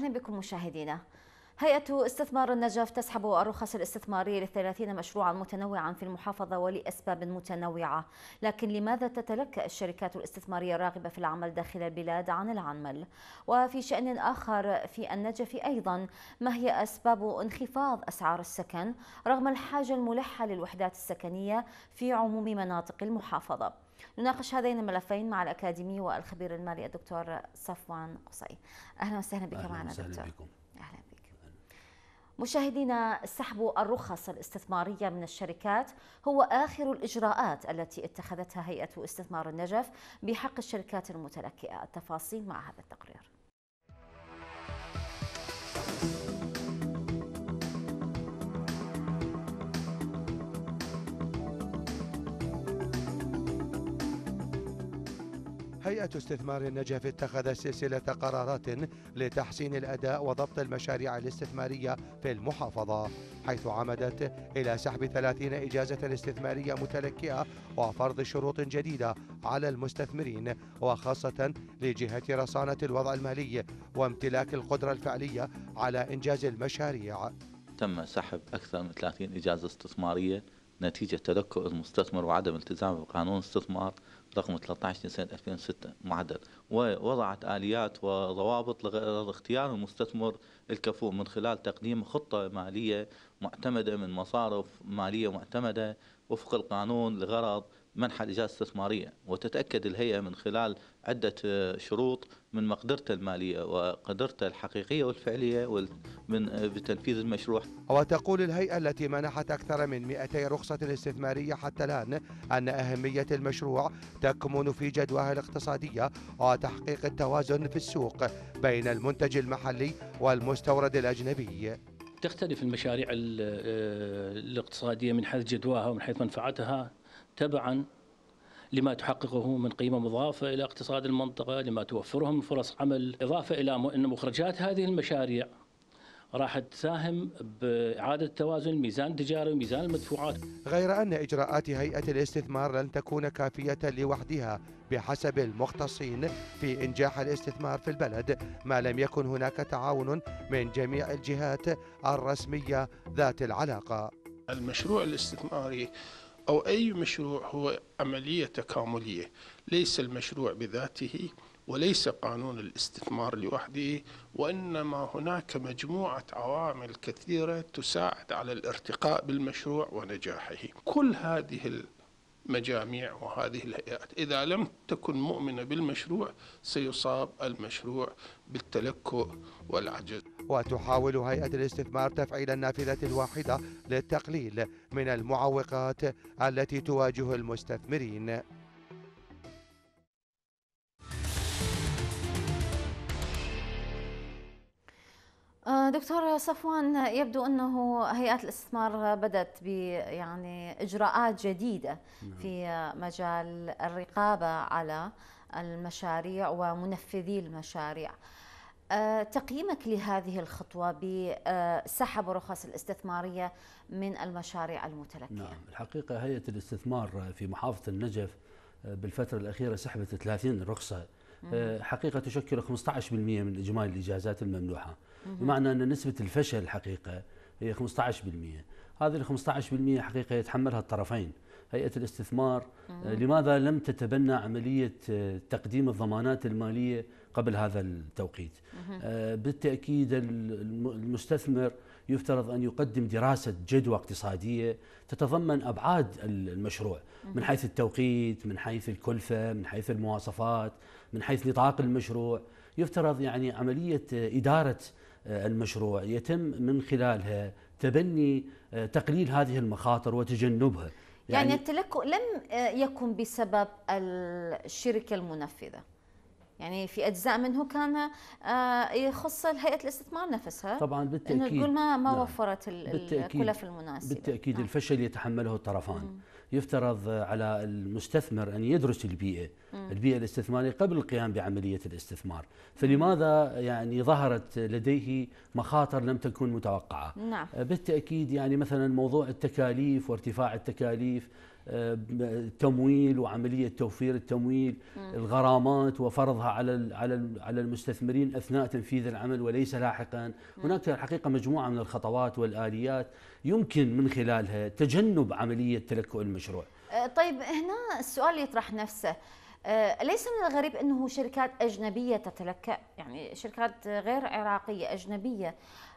أهلا بكم مشاهدينا هيئة استثمار النجف تسحب الرخص الاستثمارية لثلاثين مشروعا متنوعا في المحافظة ولأسباب متنوعة لكن لماذا تتلكأ الشركات الاستثمارية الراغبة في العمل داخل البلاد عن العمل وفي شأن آخر في النجف أيضا ما هي أسباب انخفاض أسعار السكن رغم الحاجة الملحة للوحدات السكنية في عموم مناطق المحافظة نناقش هذين الملفين مع الأكاديمي والخبير المالي الدكتور صفوان قصي أهلا وسهلا بك معنا دكتور بكم. أهلا بك مشاهدينا سحب الرخص الاستثمارية من الشركات هو آخر الإجراءات التي اتخذتها هيئة استثمار النجف بحق الشركات المتلكئة التفاصيل مع هذا التقرير هيئة استثمار النجف اتخذت سلسلة قرارات لتحسين الأداء وضبط المشاريع الاستثمارية في المحافظة حيث عمدت إلى سحب 30 إجازة استثمارية متلكئة وفرض شروط جديدة على المستثمرين وخاصة لجهة رصانة الوضع المالي وامتلاك القدرة الفعلية على إنجاز المشاريع تم سحب أكثر من 30 إجازة استثمارية نتيجة تذكر المستثمر وعدم التزامه بقانون الاستثمار رقم 13 لسنة 2006 معدل ووضعت آليات وضوابط لاختيار المستثمر الكفؤ من خلال تقديم خطة مالية معتمدة من مصارف مالية معتمدة وفق القانون لغرض منح الإجازة الاستثمارية وتتأكد الهيئة من خلال عدة آه، شروط من مقدرته المالية وقدرته الحقيقية والفعلية من آه، بتنفيذ المشروع وتقول الهيئة التي منحت أكثر من 200 رخصة استثمارية حتى الآن أن أهمية المشروع تكمن في جدواه الاقتصادية وتحقيق التوازن في السوق بين المنتج المحلي والمستورد الأجنبي تختلف المشاريع آه، الاقتصادية من حيث جدواها ومن حيث منفعتها تبعا لما تحققه من قيمه مضافه الى اقتصاد المنطقه، لما توفره من فرص عمل، اضافه الى ان مخرجات هذه المشاريع راح تساهم بإعادة توازن الميزان التجاري وميزان المدفوعات غير أن إجراءات هيئة الاستثمار لن تكون كافية لوحدها بحسب المختصين في إنجاح الاستثمار في البلد ما لم يكن هناك تعاون من جميع الجهات الرسمية ذات العلاقة المشروع الاستثماري أو أي مشروع هو عملية تكاملية ليس المشروع بذاته وليس قانون الاستثمار لوحده وإنما هناك مجموعة عوامل كثيرة تساعد على الارتقاء بالمشروع ونجاحه كل هذه مجاميع وهذه الهيئات إذا لم تكن مؤمنة بالمشروع سيصاب المشروع بالتلكؤ والعجز وتحاول هيئة الاستثمار تفعيل النافذة الواحدة للتقليل من المعوقات التي تواجه المستثمرين آه، دكتور صفوان يبدو انه هيئات الاستثمار بدات ب يعني اجراءات جديده نعم. في مجال الرقابه على المشاريع ومنفذي المشاريع. آه، تقييمك لهذه الخطوه بسحب آه، الرخص الاستثماريه من المشاريع المتلكيه. نعم، الحقيقه هيئه الاستثمار في محافظه النجف بالفتره الاخيره سحبت 30 رخصه حقيقه تشكل 15% من اجمالي الاجازات الممنوحه. بمعنى ان نسبه الفشل الحقيقه هي 15% هذه ال 15% حقيقه يتحملها الطرفين هيئه الاستثمار مم. آه، لماذا لم تتبنى عمليه آه، تقديم الضمانات الماليه قبل هذا التوقيت مم. آه، بالتاكيد المستثمر يفترض ان يقدم دراسه جدوى اقتصاديه تتضمن ابعاد المشروع من حيث التوقيت، من حيث الكلفه، من حيث المواصفات، من حيث نطاق المشروع، يفترض يعني عمليه اداره المشروع يتم من خلالها تبني آه، تقليل هذه المخاطر وتجنبها يعني, يعني التلكؤ لم آه، يكن بسبب الشركة المنفذة يعني في اجزاء منه كان آه، يخص هيئه الاستثمار نفسها طبعا بالتاكيد انه تقول ما ما نعم. وفرت الكلف المناسبه بالتاكيد نعم. الفشل يتحمله الطرفان مم. يفترض على المستثمر أن يدرس البيئة البيئة الاستثمارية قبل القيام بعملية الاستثمار فلماذا يعني ظهرت لديه مخاطر لم تكن متوقعة نعم. بالتأكيد يعني مثلا موضوع التكاليف وارتفاع التكاليف التمويل وعمليه توفير التمويل الغرامات وفرضها على على على المستثمرين اثناء تنفيذ العمل وليس لاحقا هناك الحقيقه مجموعه من الخطوات والاليات يمكن من خلالها تجنب عمليه تلكؤ المشروع أه، طيب هنا السؤال يطرح نفسه أه، أليس من الغريب أنه شركات أجنبية تتلكأ يعني شركات غير عراقية أجنبية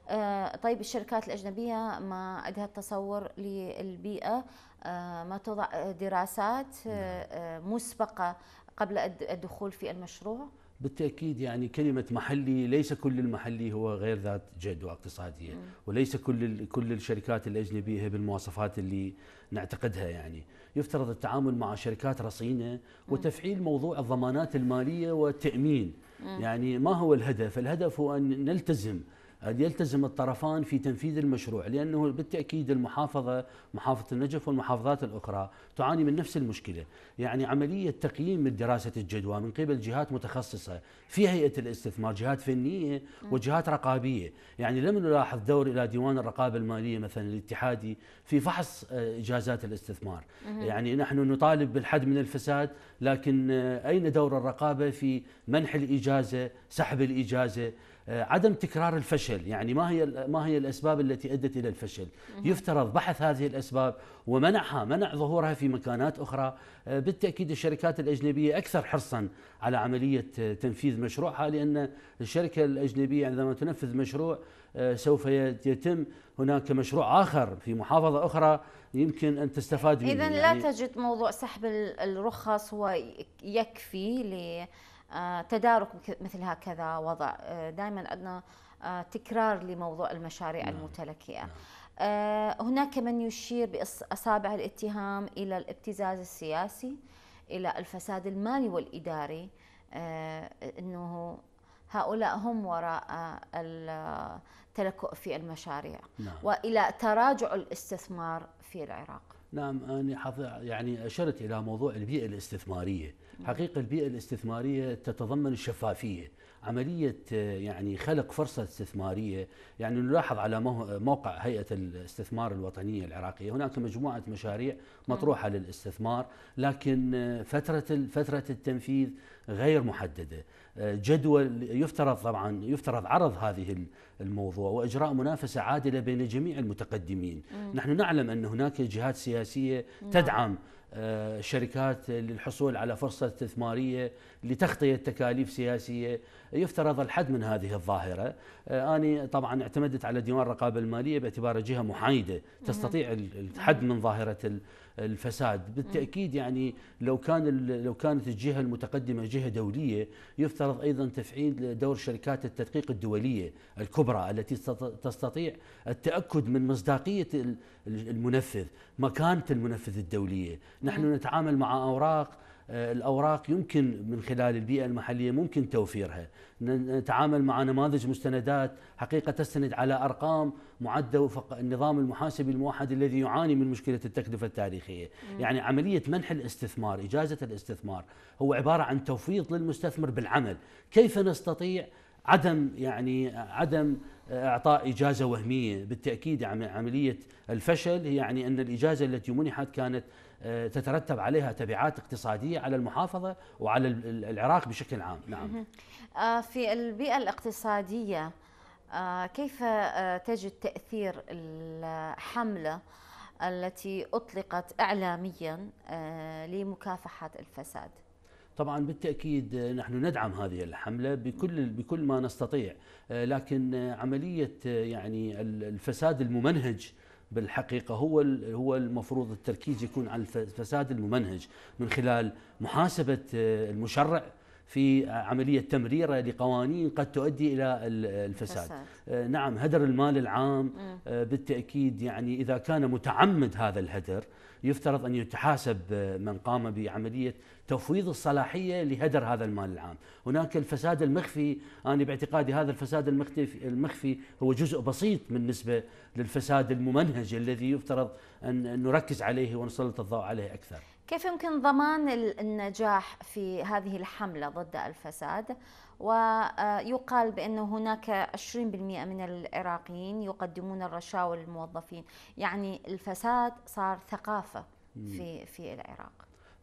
أه، طيب الشركات الأجنبية ما عندها تصور للبيئة آه، ما تضع آه، دراسات آه، نعم. مسبقة قبل الدخول في المشروع؟ بالتأكيد يعني كلمة محلي ليس كل المحلي هو غير ذات جدوى اقتصادية وليس كل كل الشركات الأجنبية بالمواصفات اللي نعتقدها يعني يفترض التعامل مع شركات رصينة وتفعيل موضوع الضمانات المالية والتأمين يعني ما هو الهدف الهدف هو أن نلتزم يلتزم الطرفان في تنفيذ المشروع لأنه بالتأكيد المحافظة محافظة النجف والمحافظات الأخرى تعاني من نفس المشكلة يعني عملية تقييم دراسة الجدوى من قبل جهات متخصصة في هيئة الاستثمار جهات فنية وجهات رقابية يعني لم نلاحظ دور إلى ديوان الرقابة المالية مثلا الاتحادي في فحص آه، إجازات الاستثمار يعني نحن نطالب بالحد من الفساد لكن آه، أين دور الرقابة في منح الإجازة سحب الإجازة آه، عدم تكرار الفشل يعني ما هي ما هي الاسباب التي ادت الى الفشل يفترض بحث هذه الاسباب ومنعها منع ظهورها في مكانات اخرى آه، بالتاكيد الشركات الاجنبيه اكثر حرصا على عمليه آه، تنفيذ مشروعها لان الشركه الاجنبيه عندما تنفذ مشروع سوف يتم هناك مشروع اخر في محافظه اخرى يمكن ان تستفاد منه اذا يعني لا تجد موضوع سحب الرخص هو يكفي ل آه، تدارك مثل هكذا وضع آه، دائما عندنا آه، تكرار لموضوع المشاريع نعم. المتلكئه نعم. هناك من يشير باصابع الاتهام الى الابتزاز السياسي الى الفساد المالي والاداري انه هؤلاء هم وراء التلكؤ في المشاريع نعم. والى تراجع الاستثمار في العراق نعم أنا يعني أشرت إلى موضوع البيئة الاستثمارية حقيقة البيئة الاستثمارية تتضمن الشفافية عملية يعني خلق فرصة استثمارية يعني نلاحظ على موقع هيئة الاستثمار الوطنية العراقية هناك مجموعة مشاريع مطروحة نعم. للاستثمار لكن فترة فترة التنفيذ غير محددة جدول يفترض طبعا يفترض عرض هذه الموضوع واجراء منافسه عادله بين جميع المتقدمين، مم. نحن نعلم ان هناك جهات سياسيه مم. نعم. تدعم آه، شركات للحصول على فرصة استثمارية لتغطية تكاليف سياسية يفترض الحد من هذه الظاهرة آه، أنا طبعا اعتمدت على ديوان الرقابة المالية باعتباره جهة محايدة تستطيع الحد من ظاهرة الفساد بالتاكيد يعني لو كان لو كانت الجهه المتقدمه جهه دوليه يفترض ايضا تفعيل دور شركات التدقيق الدوليه الكبرى التي تستطيع التاكد من مصداقيه المنفذ مكانه المنفذ الدوليه نحن نتعامل مع اوراق آه، الأوراق يمكن من خلال البيئة المحلية ممكن توفيرها نتعامل مع نماذج مستندات حقيقة تستند على أرقام معدة وفق النظام المحاسبي الموحد الذي يعاني من مشكلة التكلفة التاريخية مم. يعني عملية منح الاستثمار إجازة الاستثمار هو عبارة عن توفيض للمستثمر بالعمل كيف نستطيع عدم يعني عدم اعطاء اجازه وهميه بالتاكيد عمليه الفشل يعني ان الاجازه التي منحت كانت تترتب عليها تبعات اقتصاديه على المحافظه وعلى العراق بشكل عام نعم آه، في البيئه الاقتصاديه آه، كيف آه، تجد تاثير الحمله التي اطلقت اعلاميا لمكافحه الفساد طبعا بالتاكيد نحن ندعم هذه الحمله بكل بكل ما نستطيع لكن عمليه يعني الفساد الممنهج بالحقيقة هو هو المفروض التركيز يكون على الفساد الممنهج من خلال محاسبة آه، المشرع في عملية تمريره لقوانين قد تؤدي إلى الفساد فساد. آه، نعم هدر المال العام م. آه، بالتأكيد يعني إذا كان متعمد هذا الهدر يفترض أن يتحاسب من قام بعملية تفويض الصلاحيه لهدر هذا المال العام، هناك الفساد المخفي، انا باعتقادي هذا الفساد المختفي المخفي هو جزء بسيط بالنسبه للفساد الممنهج الذي يفترض ان نركز عليه ونسلط الضوء عليه اكثر. كيف يمكن ضمان النجاح في هذه الحمله ضد الفساد؟ ويقال بأن هناك 20% من العراقيين يقدمون الرشاوى للموظفين يعني الفساد صار ثقافة في, في العراق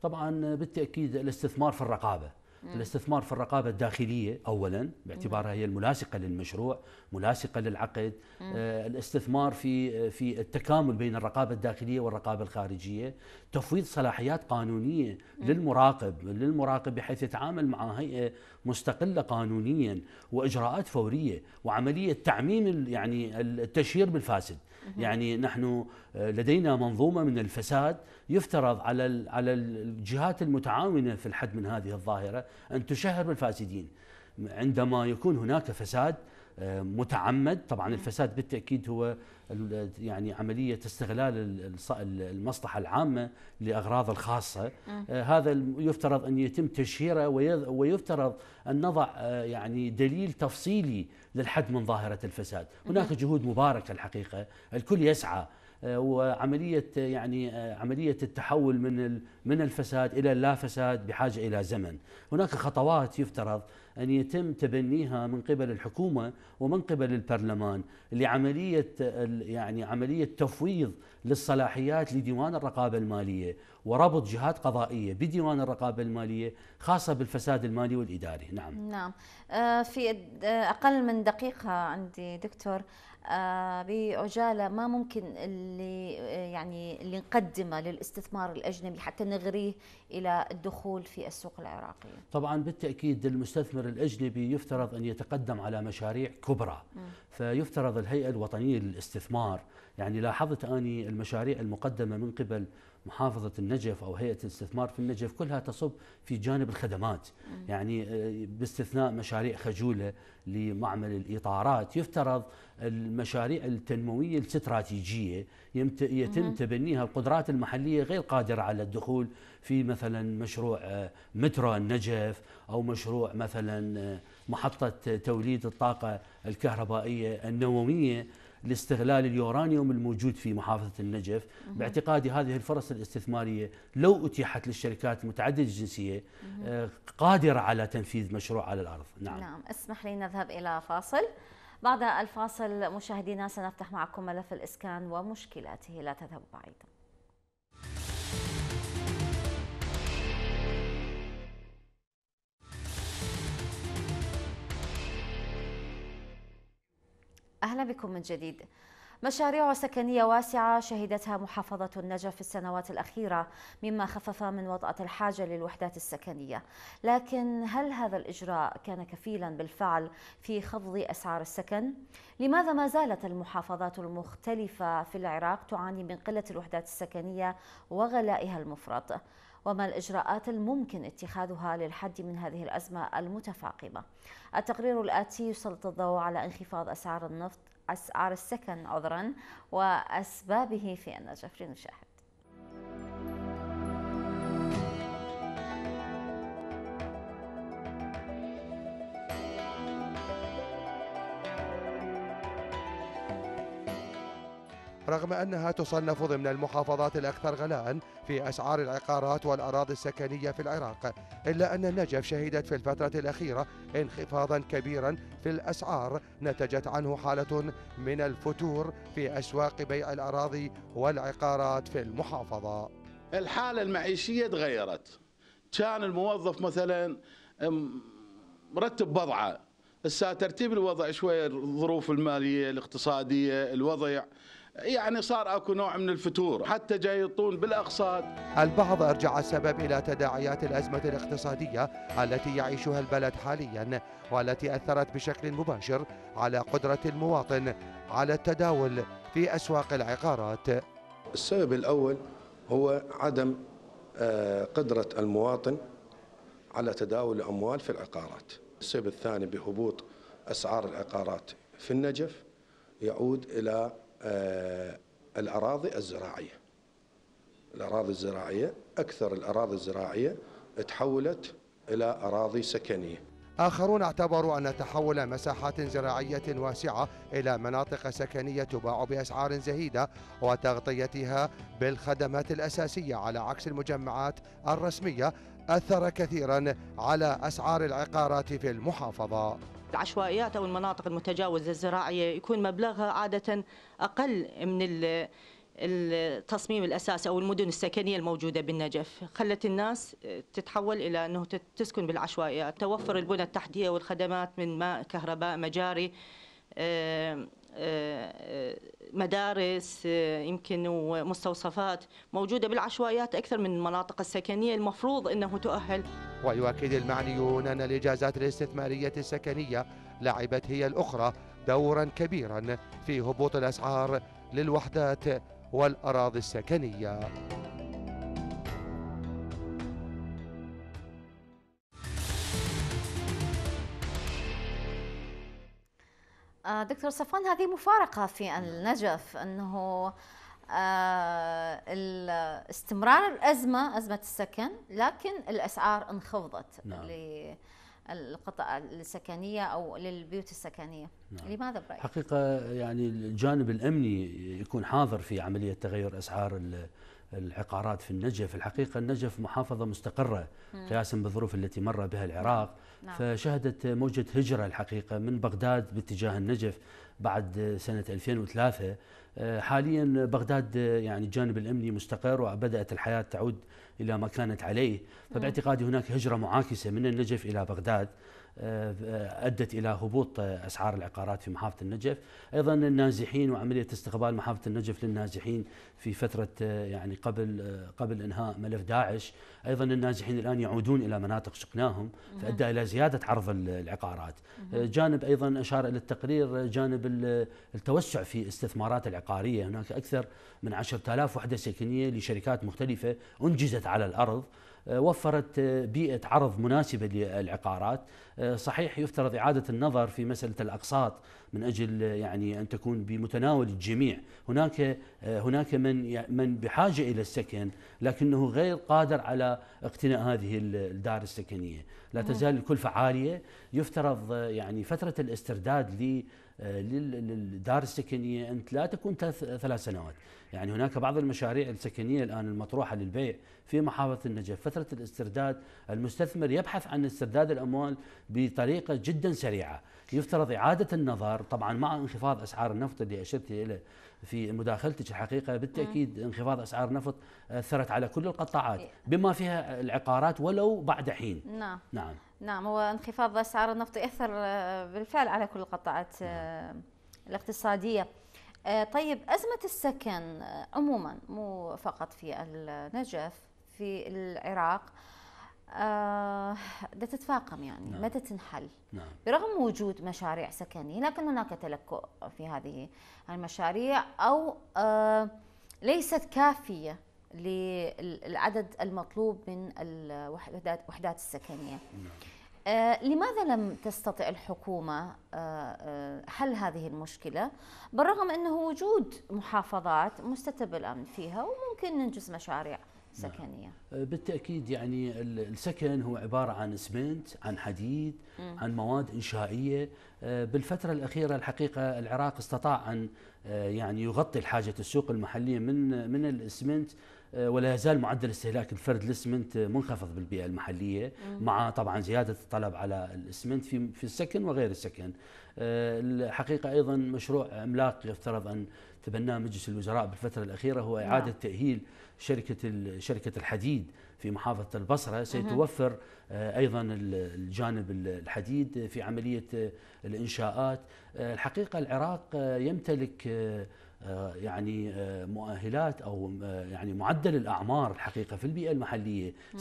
طبعا بالتاكيد الاستثمار في الرقابه الاستثمار في الرقابة الداخلية أولا باعتبارها هي الملاصقة للمشروع ملاصقة للعقد آه الاستثمار في في التكامل بين الرقابة الداخلية والرقابة الخارجية تفويض صلاحيات قانونية للمراقب للمراقب بحيث يتعامل مع هيئة مستقلة قانونيا وإجراءات فورية وعملية تعميم يعني التشهير بالفاسد يعني نحن آه، لدينا منظومه من الفساد يفترض على على الجهات المتعاونه في الحد من هذه الظاهره ان تشهر بالفاسدين عندما يكون هناك فساد متعمد طبعا الفساد بالتاكيد هو يعني عمليه استغلال المصلحه العامه لاغراض الخاصه آه، هذا يفترض ان يتم تشهيره ويفترض ان نضع آه، يعني دليل تفصيلي للحد من ظاهره الفساد هناك جهود مباركه الحقيقه الكل يسعى آه، وعمليه يعني آه، عمليه التحول من من الفساد الى اللا فساد بحاجه الى زمن. هناك خطوات يفترض ان يتم تبنيها من قبل الحكومه ومن قبل البرلمان لعمليه يعني عمليه تفويض للصلاحيات لديوان الرقابه الماليه وربط جهات قضائيه بديوان الرقابه الماليه خاصه بالفساد المالي والاداري، نعم. نعم، آه، في اقل من دقيقه عندي دكتور آه، بعجاله ما ممكن اللي آه، يعني اللي نقدمه للاستثمار الاجنبي حتى نغريه الى الدخول في السوق العراقي. طبعا بالتاكيد المستثمر الاجنبي يفترض ان يتقدم على مشاريع كبرى م. فيفترض الهيئه الوطنيه للاستثمار يعني لاحظت اني المشاريع المقدمه من قبل محافظة النجف أو هيئة الاستثمار في النجف كلها تصب في جانب الخدمات يعني آه، باستثناء مشاريع خجولة لمعمل الإطارات يفترض المشاريع التنموية الاستراتيجية يتم تبنيها القدرات المحلية غير قادرة على الدخول في مثلا مشروع آه، مترو النجف أو مشروع مثلا آه، محطة توليد الطاقة الكهربائية النووية لاستغلال اليورانيوم الموجود في محافظة النجف باعتقادي هذه الفرص الاستثمارية لو أتيحت للشركات متعددة الجنسية آه، قادرة على تنفيذ مشروع على الأرض نعم, نعم. اسمح لي نذهب إلى فاصل بعد الفاصل مشاهدينا سنفتح معكم ملف الإسكان ومشكلاته لا تذهبوا بعيدا أهلا بكم من جديد مشاريع سكنية واسعة شهدتها محافظة النجف في السنوات الأخيرة مما خفف من وطأة الحاجة للوحدات السكنية لكن هل هذا الإجراء كان كفيلا بالفعل في خفض أسعار السكن؟ لماذا ما زالت المحافظات المختلفة في العراق تعاني من قلة الوحدات السكنية وغلائها المفرط؟ وما الإجراءات الممكن اتخاذها للحد من هذه الأزمة المتفاقمة التقرير الآتي يسلط الضوء على انخفاض أسعار النفط أسعار السكن عذرا وأسبابه في النجف لنشاهد رغم أنها تصنف ضمن المحافظات الأكثر غلاء في أسعار العقارات والأراضي السكنية في العراق إلا أن النجف شهدت في الفترة الأخيرة انخفاضا كبيرا في الأسعار نتجت عنه حالة من الفتور في أسواق بيع الأراضي والعقارات في المحافظة الحالة المعيشية تغيرت كان الموظف مثلا مرتب بضعه هسه ترتيب الوضع شويه الظروف الماليه الاقتصاديه الوضع يعني صار اكو نوع من الفتور حتى جاي يطون بالاقساط البعض ارجع السبب الى تداعيات الازمه الاقتصاديه التي يعيشها البلد حاليا والتي اثرت بشكل مباشر على قدره المواطن على التداول في اسواق العقارات. السبب الاول هو عدم آه، قدره المواطن على تداول الاموال في العقارات. السبب الثاني بهبوط اسعار العقارات في النجف يعود الى آه، الأراضي الزراعية الأراضي الزراعية أكثر الأراضي الزراعية تحولت إلى أراضي سكنية آخرون اعتبروا أن تحول مساحات زراعية واسعة إلى مناطق سكنية تباع بأسعار زهيدة وتغطيتها بالخدمات الأساسية على عكس المجمعات الرسمية أثر كثيرا على أسعار العقارات في المحافظة العشوائيات أو المناطق المتجاوزة الزراعية يكون مبلغها عادة أقل من التصميم الأساسي أو المدن السكنية الموجودة بالنجف خلت الناس تتحول إلى أنه تسكن بالعشوائيات توفر البنى التحتية والخدمات من ماء كهرباء مجاري مدارس يمكن ومستوصفات موجودة بالعشوائيات أكثر من المناطق السكنية المفروض أنه تؤهل ويؤكد المعنيون أن الإجازات الاستثمارية السكنية لعبت هي الأخرى دورا كبيرا في هبوط الأسعار للوحدات والأراضي السكنية دكتور صفوان هذه مفارقة في النجف أنه آه، استمرار الأزمة أزمة السكن لكن الأسعار انخفضت نعم. للقطع السكنية أو للبيوت السكنية نعم. لماذا برأيك؟ حقيقة يعني الجانب الأمني يكون حاضر في عملية تغير أسعار العقارات في النجف الحقيقة النجف محافظة مستقرة قياسا بالظروف التي مر بها العراق نعم. نعم. فشهدت موجة هجرة الحقيقة من بغداد باتجاه النجف بعد سنة 2003 آه، حاليا بغداد آه، يعني الجانب الامني مستقر وبدات الحياه تعود الى ما كانت عليه، فباعتقادي هناك هجره معاكسه من النجف الى بغداد، آه، ادت الى هبوط اسعار العقارات في محافظه النجف، ايضا النازحين وعمليه استقبال محافظه النجف للنازحين في فتره آه، يعني قبل آه، قبل انهاء ملف داعش، ايضا النازحين الان يعودون الى مناطق سكناهم فادى الى زياده عرض العقارات. جانب ايضا اشار الى التقرير جانب التوسع في استثمارات العقاريه، هناك اكثر من 10000 وحده سكنيه لشركات مختلفه انجزت على الارض آه، وفرت آه، بيئة عرض مناسبة للعقارات آه، صحيح يفترض إعادة النظر في مسألة الأقساط من أجل يعني أن تكون بمتناول الجميع هناك هناك من من بحاجة إلى السكن لكنه غير قادر على اقتناء هذه الدار السكنية لا نعم. تزال الكلفة عالية يفترض يعني فترة الاسترداد للدار السكنيه انت لا تكون ثلاث سنوات، يعني هناك بعض المشاريع السكنيه الان المطروحه للبيع في محافظه النجف، فتره الاسترداد المستثمر يبحث عن استرداد الاموال بطريقه جدا سريعه، يفترض اعاده النظر طبعا مع انخفاض اسعار النفط اللي اشرت اليه في مداخلتك الحقيقه بالتاكيد نعم. انخفاض اسعار النفط اثرت على كل القطاعات إيه. بما فيها العقارات ولو بعد حين. نعم. نعم. نعم هو انخفاض اسعار النفط ياثر آه، بالفعل على كل القطاعات آه، نعم. الاقتصاديه آه، طيب ازمه السكن عموما مو فقط في النجف في العراق ده تتفاقم يعني نعم. متى تنحل نعم. برغم وجود مشاريع سكنية لكن هناك تلكؤ في هذه المشاريع أو ليست كافية للعدد المطلوب من الوحدات وحدات السكنيه نعم. آه، لماذا لم تستطع الحكومة آه، آه، حل هذه المشكلة بالرغم أنه وجود محافظات مستتب الأمن فيها وممكن ننجز مشاريع نعم. سكنية بالتأكيد يعني السكن هو عبارة عن اسمنت عن حديد عن مواد إنشائية بالفترة الأخيرة الحقيقة العراق استطاع أن يعني يغطي الحاجة السوق المحلية من من الاسمنت آه، ولا يزال معدل استهلاك الفرد للاسمنت منخفض بالبيئه المحليه مع طبعا زياده الطلب على الاسمنت في في السكن وغير السكن. آه، الحقيقه ايضا مشروع عملاق يفترض ان تبناه مجلس الوزراء بالفتره الاخيره هو اعاده نعم. تاهيل شركه شركه الحديد في محافظه البصره سيتوفر آه، ايضا الجانب الحديد في عمليه الانشاءات. الحقيقه العراق يمتلك آه، يعني آه، مؤهلات او آه، يعني معدل الاعمار الحقيقه في البيئه المحليه مم.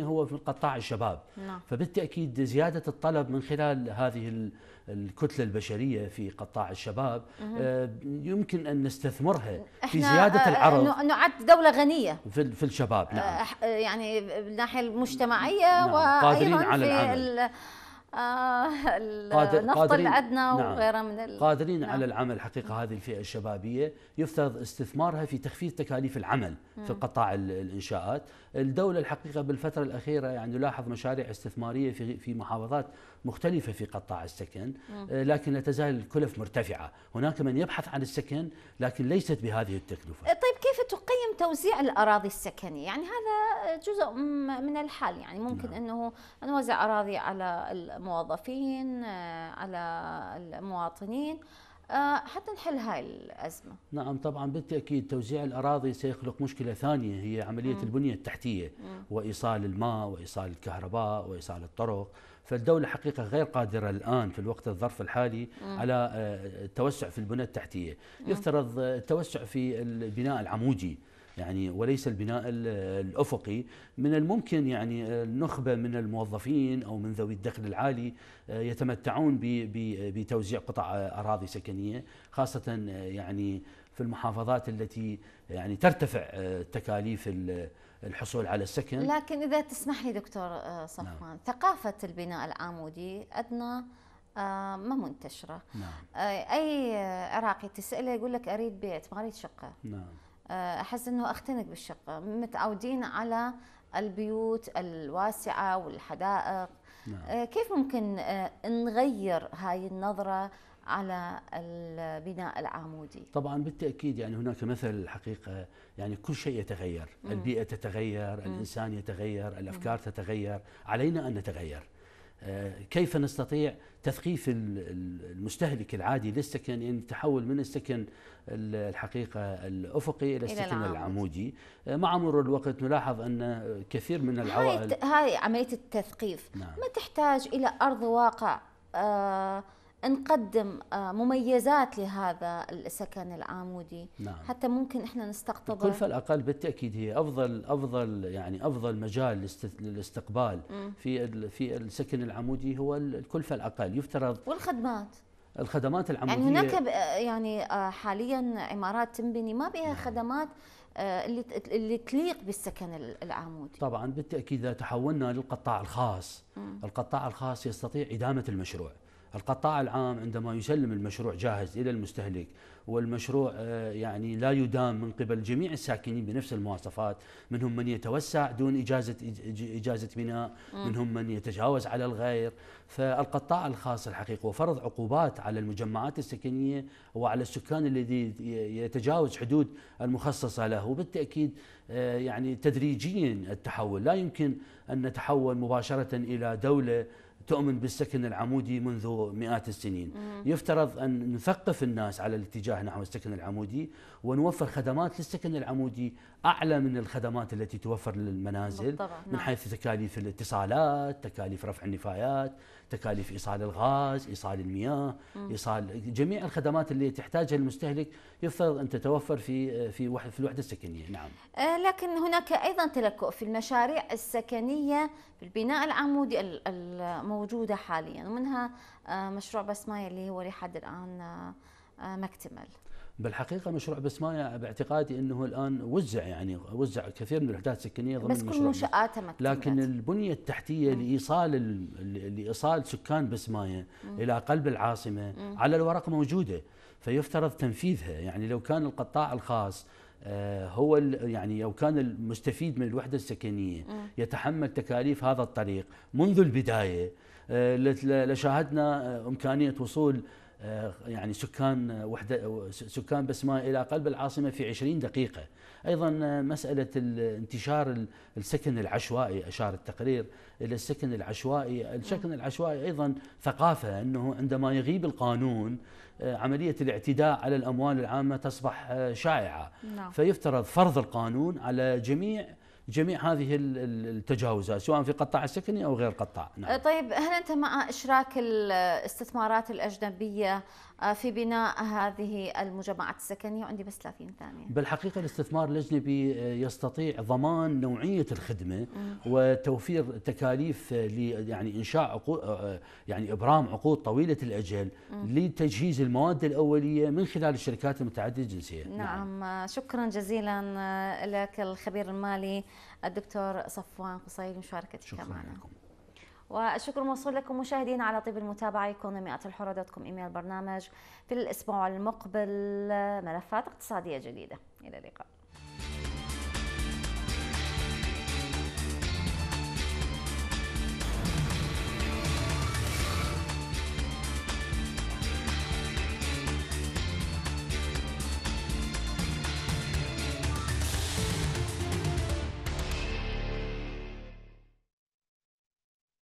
60% هو في قطاع الشباب نعم. فبالتاكيد زياده الطلب من خلال هذه الكتله البشريه في قطاع الشباب مم. يمكن ان نستثمرها في زياده العرض نعد دوله غنيه في, في الشباب نعم يعني من الناحيه المجتمعيه نعم. نعم. وايضا على في العمل. آه النفط قادرين اللي عندنا نعم. وغيرها من ال... قادرين نعم على العمل حقيقه هذه الفئه الشبابيه يفترض استثمارها في تخفيض تكاليف العمل في قطاع الانشاءات، الدوله الحقيقه بالفتره الاخيره يعني نلاحظ مشاريع استثماريه في في محافظات مختلفه في قطاع السكن آه، لكن لا تزال الكلف مرتفعه، هناك من يبحث عن السكن لكن ليست بهذه التكلفه. طيب كيف تقيم توزيع الاراضي السكنيه يعني هذا جزء من الحل يعني ممكن نعم. انه نوزع اراضي على الموظفين آه، على المواطنين آه، حتى نحل هاي الأزمة نعم طبعا بالتأكيد توزيع الأراضي سيخلق مشكلة ثانية هي عملية مم. البنية التحتية مم. وإيصال الماء وإيصال الكهرباء وإيصال الطرق فالدولة حقيقة غير قادرة الآن في الوقت الظرف الحالي مم. على التوسع آه، في البنى التحتية مم. يفترض التوسع آه، في البناء العمودي يعني وليس البناء الافقي من الممكن يعني آه، نخبه من الموظفين او من ذوي الدخل العالي يتمتعون بتوزيع قطع اراضي سكنيه خاصه يعني في المحافظات التي يعني ترتفع تكاليف الحصول على السكن لكن إذا تسمح لي دكتور آه، صفوان نعم. ثقافة البناء العمودي أدنى آه، ما منتشرة نعم. آه، أي عراقي تسأله يقول لك أريد بيت ما أريد شقة نعم. أحس أنه أختنق بالشقة متعودين على البيوت الواسعة والحدائق نعم. كيف ممكن نغير هاي النظرة على البناء العمودي طبعا بالتاكيد يعني هناك مثل الحقيقه يعني كل شيء يتغير مم. البيئه تتغير مم. الانسان يتغير الافكار مم. تتغير علينا ان نتغير آه، كيف نستطيع تثقيف المستهلك العادي للسكن يعني التحول من السكن الحقيقه الافقي الى السكن العمود. العمودي آه، مع مرور الوقت نلاحظ ان كثير من العوائل هاي عمليه التثقيف نعم. ما تحتاج الى ارض واقع آه نقدم آه، مميزات لهذا السكن العمودي نعم. حتى ممكن احنا نستقطبه الكلفه الاقل بالتاكيد هي افضل افضل يعني افضل مجال للاستقبال في في السكن العمودي هو الكلفه الاقل يفترض والخدمات الخدمات العموديه يعني هناك يعني آه، حاليا عمارات تنبني ما بها نعم. خدمات آه، اللي اللي تليق بالسكن العمودي طبعا بالتاكيد اذا تحولنا للقطاع الخاص م. القطاع الخاص يستطيع ادامه المشروع القطاع العام عندما يسلم المشروع جاهز إلى المستهلك والمشروع آه، يعني لا يدام من قبل جميع الساكنين بنفس المواصفات منهم من يتوسع دون إجازة إجازة بناء منهم من يتجاوز على الغير فالقطاع الخاص الحقيقة وفرض عقوبات على المجمعات السكنية وعلى السكان الذي يتجاوز حدود المخصصة له وبالتأكيد آه، يعني تدريجيا التحول لا يمكن أن نتحول مباشرة إلى دولة تؤمن بالسكن العمودي منذ مئات السنين مم. يفترض أن نثقف الناس على الاتجاه نحو السكن العمودي ونوفر خدمات للسكن العمودي اعلى من الخدمات التي توفر للمنازل بالطبع. من نعم. حيث تكاليف الاتصالات، تكاليف رفع النفايات، تكاليف ايصال الغاز، ايصال المياه، م. ايصال جميع الخدمات اللي تحتاجها المستهلك يفترض ان تتوفر في في وحده في الوحده السكنيه، نعم. آه، لكن هناك ايضا تلكؤ في المشاريع السكنيه في البناء العمودي الموجوده حاليا ومنها آه، مشروع بسمايه اللي هو لحد الان ما آه، اكتمل. بالحقيقه مشروع بسمايه باعتقادي انه الان وزع يعني وزع كثير من الوحدات السكنيه ضمن بس كل المنشات لكن البنيه التحتيه مم. لايصال لايصال سكان بسمايه الى قلب العاصمه مم. على الورق موجوده فيفترض تنفيذها يعني لو كان القطاع الخاص آه، هو يعني لو كان المستفيد من الوحده السكنيه يتحمل تكاليف هذا الطريق منذ البدايه آه، لشاهدنا آه، امكانيه وصول آه، يعني سكان آه، وحدة آه، سكان بسماء إلى قلب العاصمة في 20 دقيقة أيضا مسألة انتشار السكن العشوائي أشار التقرير إلى السكن العشوائي السكن العشوائي أيضا ثقافة أنه عندما يغيب القانون عملية الاعتداء على الأموال العامة تصبح شائعة نعم. فيفترض فرض القانون على جميع جميع هذه التجاوزات سواء في قطاع السكني او غير قطاع نعم. طيب هل انت مع اشراك الاستثمارات الاجنبيه آه، في بناء هذه المجمعات السكنيه وعندي بس 30 ثانيه. بالحقيقه الاستثمار الاجنبي يستطيع ضمان نوعيه الخدمه وتوفير تكاليف يعني انشاء عقود آه، آه، يعني ابرام عقود طويله الاجل لتجهيز المواد الاوليه من خلال الشركات المتعدده الجنسيه. نعم, نعم. شكرا جزيلا لك الخبير المالي الدكتور صفوان قصيد مشاركتك معنا. شكرا لكم. والشكر موصول لكم مشاهدينا على طيب المتابعة يكون مئة الحرة دوت كوم إيميل برنامج في الأسبوع المقبل ملفات اقتصادية جديدة إلى اللقاء